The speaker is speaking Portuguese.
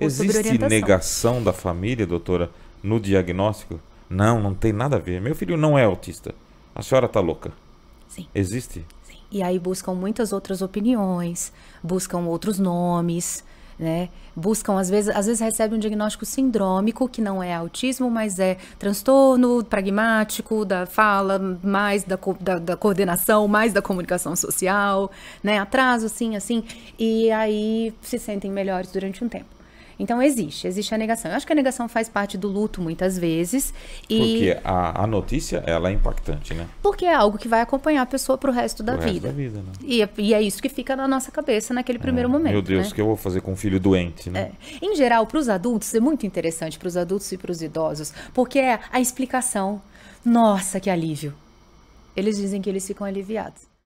Existe negação da família, doutora, no diagnóstico? Não, não tem nada a ver. Meu filho não é autista. A senhora está louca. Sim. Existe? Sim. E aí buscam muitas outras opiniões, buscam outros nomes, né? Buscam, às vezes, às vezes recebem um diagnóstico sindrômico, que não é autismo, mas é transtorno pragmático da fala, mais da, da, da coordenação, mais da comunicação social, né? Atraso, sim, assim. E aí se sentem melhores durante um tempo. Então existe, existe a negação. Eu acho que a negação faz parte do luto muitas vezes. E... Porque a, a notícia ela é impactante, né? Porque é algo que vai acompanhar a pessoa pro resto da pro vida. Resto da vida né? e, é, e, é isso que fica na nossa cabeça naquele é, primeiro momento. Meu Deus, né? o né? que eu vou fazer com um filho doente, né? É. Em geral, para os adultos, é muito interessante, para os adultos e para os idosos, porque é a explicação. Nossa, que alívio. Eles dizem que eles ficam aliviados.